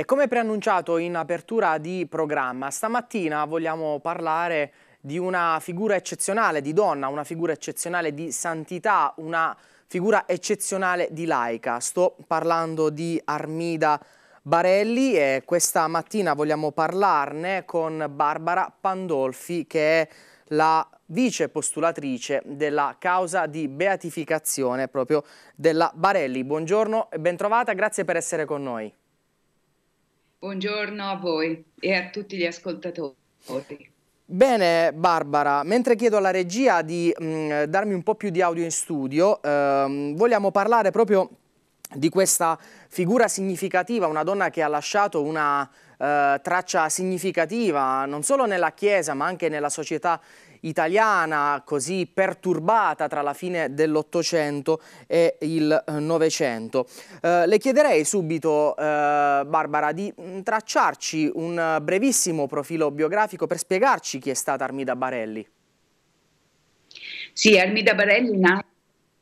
E come preannunciato in apertura di programma, stamattina vogliamo parlare di una figura eccezionale di donna, una figura eccezionale di santità, una figura eccezionale di laica. Sto parlando di Armida Barelli e questa mattina vogliamo parlarne con Barbara Pandolfi che è la vice postulatrice della causa di beatificazione proprio della Barelli. Buongiorno e bentrovata, grazie per essere con noi. Buongiorno a voi e a tutti gli ascoltatori. Bene Barbara, mentre chiedo alla regia di mh, mm, darmi un po' più di audio in studio, ehm, vogliamo parlare proprio di questa figura significativa, una donna che ha lasciato una eh, traccia significativa non solo nella Chiesa ma anche nella società italiana così perturbata tra la fine dell'Ottocento e il eh, Novecento. Eh, le chiederei subito, eh, Barbara, di mm, tracciarci un eh, brevissimo profilo biografico per spiegarci chi è stata Armida Barelli. Sì, Armida Barelli nasce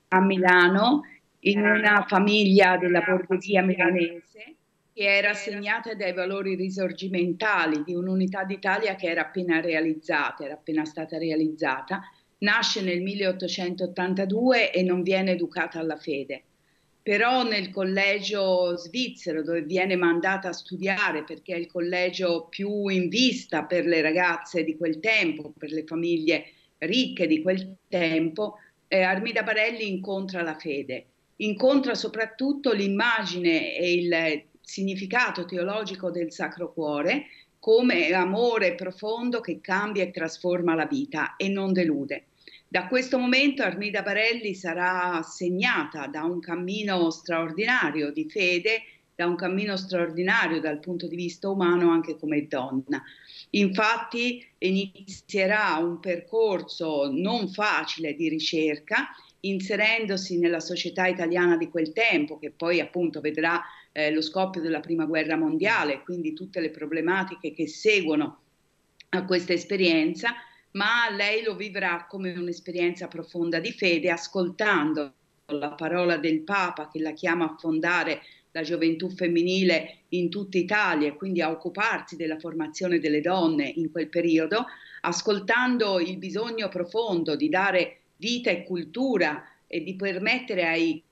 a Milano in eh. una famiglia della borghesia milanese era segnata dai valori risorgimentali di un'unità d'Italia che era appena realizzata, era appena stata realizzata, nasce nel 1882 e non viene educata alla fede. Però nel collegio svizzero dove viene mandata a studiare perché è il collegio più in vista per le ragazze di quel tempo, per le famiglie ricche di quel tempo, eh, Armida Barelli incontra la fede, incontra soprattutto l'immagine e il, significato teologico del Sacro Cuore come amore profondo che cambia e trasforma la vita e non delude. Da questo momento Armida Barelli sarà segnata da un cammino straordinario di fede, da un cammino straordinario dal punto di vista umano anche come donna. Infatti inizierà un percorso non facile di ricerca inserendosi nella società italiana di quel tempo, che poi appunto vedrà eh, lo scoppio della Prima Guerra Mondiale, quindi tutte le problematiche che seguono a questa esperienza, ma lei lo vivrà come un'esperienza profonda di fede, ascoltando la parola del Papa che la chiama a fondare la gioventù femminile in tutta Italia e quindi a occuparsi della formazione delle donne in quel periodo, ascoltando il bisogno profondo di dare vita e cultura e di permettere ai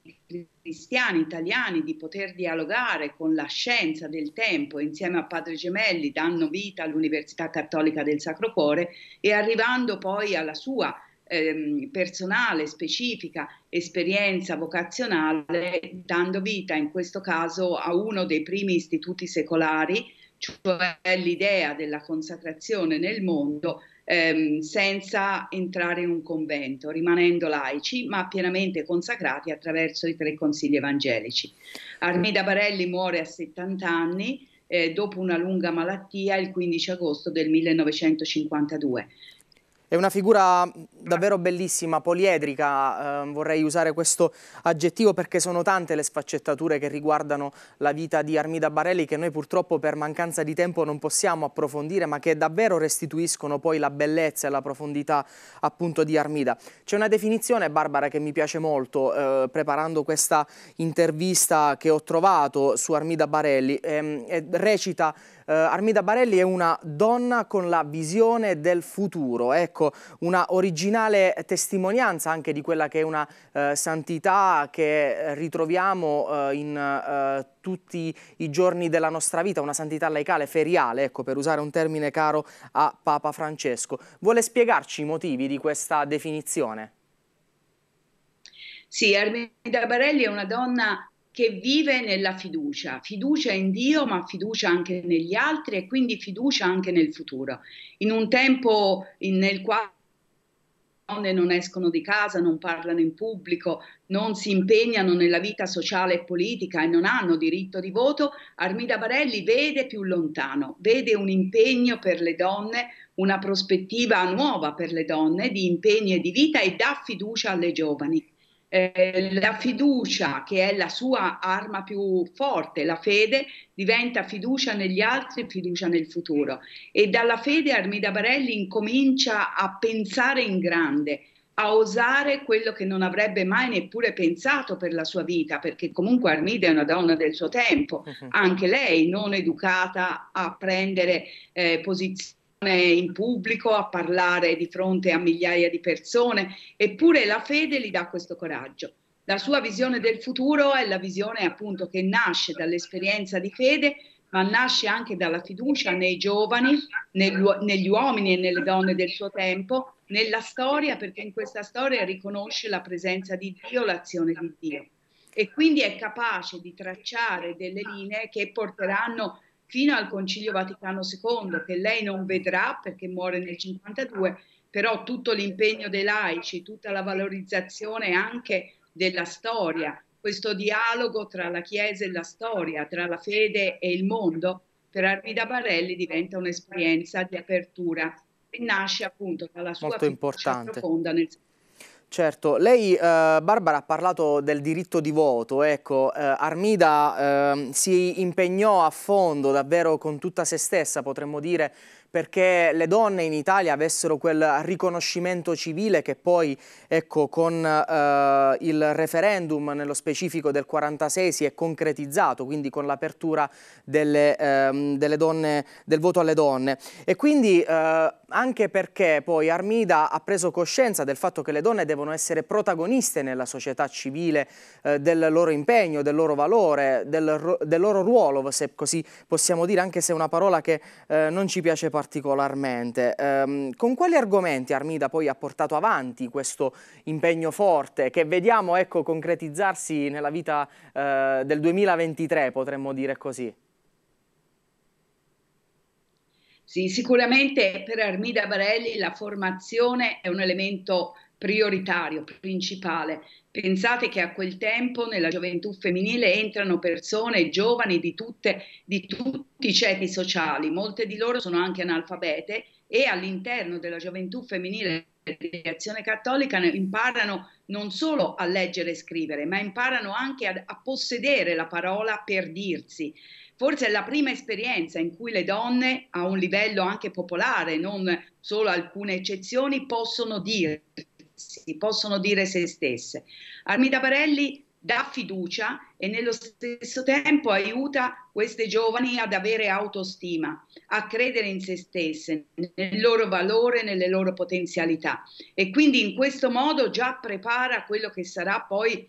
cristiani italiani di poter dialogare con la scienza del tempo insieme a Padre Gemelli danno vita all'Università Cattolica del Sacro Cuore e arrivando poi alla sua ehm, personale, specifica, esperienza vocazionale, dando vita in questo caso a uno dei primi istituti secolari, cioè l'idea della consacrazione nel mondo ehm, senza entrare in un convento, rimanendo laici ma pienamente consacrati attraverso i tre consigli evangelici. Armida Barelli muore a 70 anni. Eh, dopo una lunga malattia il 15 agosto del 1952. È una figura davvero bellissima, poliedrica, eh, vorrei usare questo aggettivo perché sono tante le sfaccettature che riguardano la vita di Armida Barelli che noi purtroppo per mancanza di tempo non possiamo approfondire ma che davvero restituiscono poi la bellezza e la profondità appunto di Armida. C'è una definizione, Barbara, che mi piace molto eh, preparando questa intervista che ho trovato su Armida Barelli, eh, recita eh, Armida Barelli è una donna con la visione del futuro, ecco, una originale testimonianza anche di quella che è una eh, santità che eh, ritroviamo eh, in eh, tutti i giorni della nostra vita, una santità laicale, feriale, ecco, per usare un termine caro a Papa Francesco. Vuole spiegarci i motivi di questa definizione? Sì, Armida Barelli è una donna che vive nella fiducia, fiducia in Dio ma fiducia anche negli altri e quindi fiducia anche nel futuro. In un tempo in, nel quale le donne non escono di casa, non parlano in pubblico, non si impegnano nella vita sociale e politica e non hanno diritto di voto, Armida Barelli vede più lontano, vede un impegno per le donne, una prospettiva nuova per le donne di impegno e di vita e dà fiducia alle giovani eh, la fiducia, che è la sua arma più forte, la fede, diventa fiducia negli altri e fiducia nel futuro. E dalla fede Armida Barelli incomincia a pensare in grande, a osare quello che non avrebbe mai neppure pensato per la sua vita, perché comunque Armida è una donna del suo tempo, anche lei non educata a prendere eh, posizioni eh, in pubblico, a parlare di fronte a migliaia di persone, eppure la fede gli dà questo coraggio. La sua visione del futuro è la visione appunto che nasce dall'esperienza di fede, ma nasce anche dalla fiducia nei giovani, negli uomini e nelle donne del suo tempo, nella storia, perché in questa storia riconosce la presenza di Dio, l'azione di Dio. E quindi è capace di tracciare delle linee che porteranno fino al Concilio Vaticano II, che lei non vedrà perché muore nel 52, però tutto l'impegno dei laici, tutta la valorizzazione anche della storia, questo dialogo tra la Chiesa e la storia, tra la fede e il mondo, per Armida Barelli diventa un'esperienza di apertura e nasce appunto dalla sua Molto importante. profonda nel Certo, lei eh, Barbara ha parlato del diritto di voto, ecco, eh, Armida eh, si impegnò a fondo davvero con tutta se stessa, potremmo dire, perché le donne in Italia avessero quel riconoscimento civile che poi ecco, con eh, il referendum nello specifico del 46 si è concretizzato, quindi con l'apertura ehm, del voto alle donne. E quindi eh, anche perché poi Armida ha preso coscienza del fatto che le donne devono essere protagoniste nella società civile, eh, del loro impegno, del loro valore, del, del, loro ruolo, se così possiamo dire, anche se è una parola che eh, non ci piace parlare particolarmente. Ehm, con quali argomenti Armida poi ha portato avanti questo impegno forte che vediamo ecco, concretizzarsi nella vita eh, del 2023, potremmo dire così? Sì, sicuramente per Armida Barelli la formazione è un elemento prioritario, principale. Pensate che a quel tempo nella gioventù femminile entrano persone giovani di, tutte, di tutti i ceti sociali, molte di loro sono anche analfabete e all'interno della gioventù femminile di azione cattolica imparano non solo a leggere e scrivere, ma imparano anche a, a possedere la parola per dirsi. Forse è la prima esperienza in cui le donne, a un livello anche popolare, non solo alcune eccezioni, possono dirsi si possono dire se stesse. Armida Parelli dà fiducia e nello stesso tempo aiuta queste giovani ad avere autostima, a credere in se stesse, nel loro valore, nelle loro potenzialità e quindi in questo modo già prepara quello che sarà poi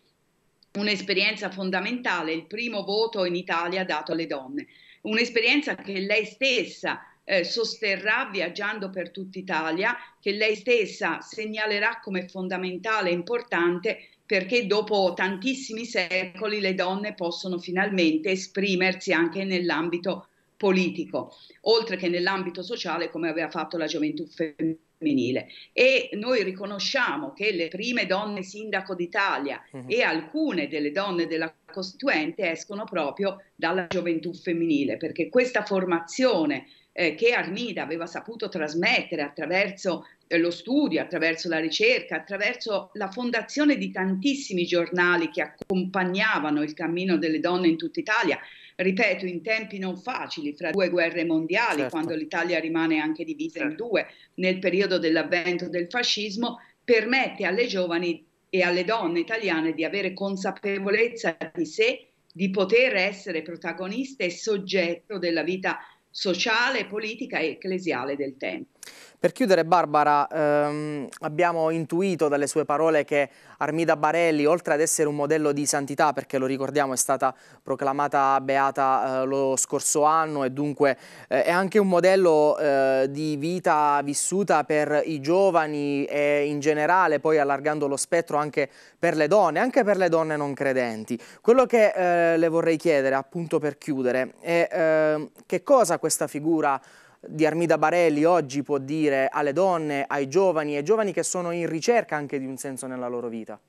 un'esperienza fondamentale, il primo voto in Italia dato alle donne, un'esperienza che lei stessa ha eh, sosterrà viaggiando per tutta Italia, che lei stessa segnalerà come fondamentale e importante perché dopo tantissimi secoli le donne possono finalmente esprimersi anche nell'ambito politico, oltre che nell'ambito sociale come aveva fatto la gioventù femminile femminile e noi riconosciamo che le prime donne sindaco d'Italia uh-huh. e alcune delle donne della Costituente escono proprio dalla gioventù femminile, perché questa formazione eh, che Armida aveva saputo trasmettere attraverso eh, lo studio, attraverso la ricerca, attraverso la fondazione di tantissimi giornali che accompagnavano il cammino delle donne in tutta Italia, ripeto, in tempi non facili, fra due guerre mondiali, certo. quando l'Italia rimane anche divisa certo. in due, nel periodo dell'avvento del fascismo, permette alle giovani e alle donne italiane di avere consapevolezza di sé, di poter essere protagoniste e soggetto della vita sociale, politica e ecclesiale del tempo. Per chiudere, Barbara, ehm, abbiamo intuito dalle sue parole che Armida Barelli, oltre ad essere un modello di santità, perché lo ricordiamo è stata proclamata beata eh, lo scorso anno e dunque eh, è anche un modello eh, di vita vissuta per i giovani e in generale, poi allargando lo spettro anche per le donne, anche per le donne non credenti. Quello che eh, le vorrei chiedere, appunto per chiudere, è ehm, che cosa questa figura di Armida Barelli oggi può dire alle donne, ai giovani, ai giovani che sono in ricerca anche di un senso nella loro vita?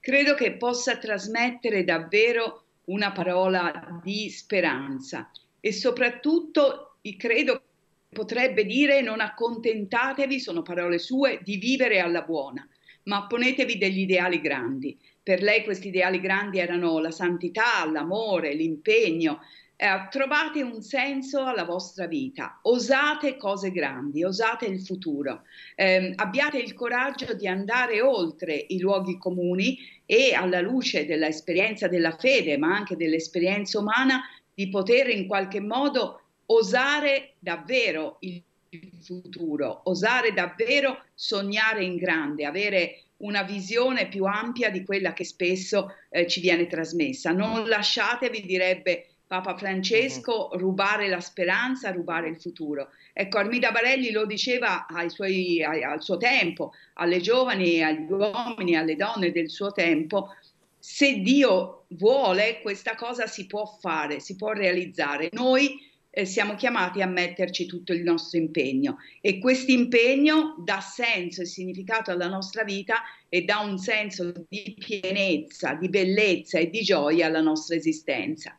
Credo che possa trasmettere davvero una parola di speranza e soprattutto credo potrebbe dire non accontentatevi, sono parole sue, di vivere alla buona, ma ponetevi degli ideali grandi. Per lei questi ideali grandi erano la santità, l'amore, l'impegno, eh, trovate un senso alla vostra vita, osate cose grandi, osate il futuro, eh, abbiate il coraggio di andare oltre i luoghi comuni e alla luce dell'esperienza della fede, ma anche dell'esperienza umana, di poter in qualche modo osare davvero il futuro, osare davvero sognare in grande, avere una visione più ampia di quella che spesso eh, ci viene trasmessa. Non lasciatevi, direbbe Papa Francesco, mm-hmm. rubare la speranza, rubare il futuro. Ecco, Armida Barelli lo diceva suoi, al suo tempo, alle giovani, agli uomini, alle donne del suo tempo, se Dio vuole questa cosa si può fare, si può realizzare. Noi eh, siamo chiamati a metterci tutto il nostro impegno e questo impegno dà senso e significato alla nostra vita e dà un senso di pienezza, di bellezza e di gioia alla nostra esistenza.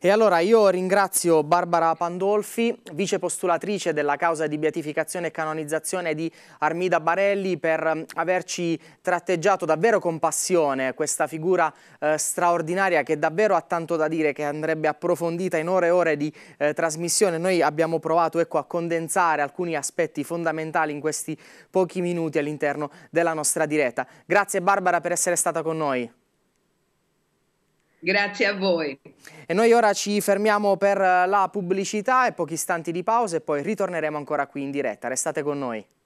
E allora io ringrazio Barbara Pandolfi, vicepostulatrice della causa di beatificazione e canonizzazione di Armida Barelli per mm, averci tratteggiato davvero con passione questa figura eh, straordinaria che davvero ha tanto da dire, che andrebbe approfondita in ore e ore di eh, trasmissione. Noi abbiamo provato ecco, a condensare alcuni aspetti fondamentali in questi pochi minuti all'interno della nostra diretta. Grazie Barbara per essere stata con noi. Grazie a voi. E noi ora ci fermiamo per la pubblicità e pochi istanti di pausa e poi ritorneremo ancora qui in diretta. Restate con noi.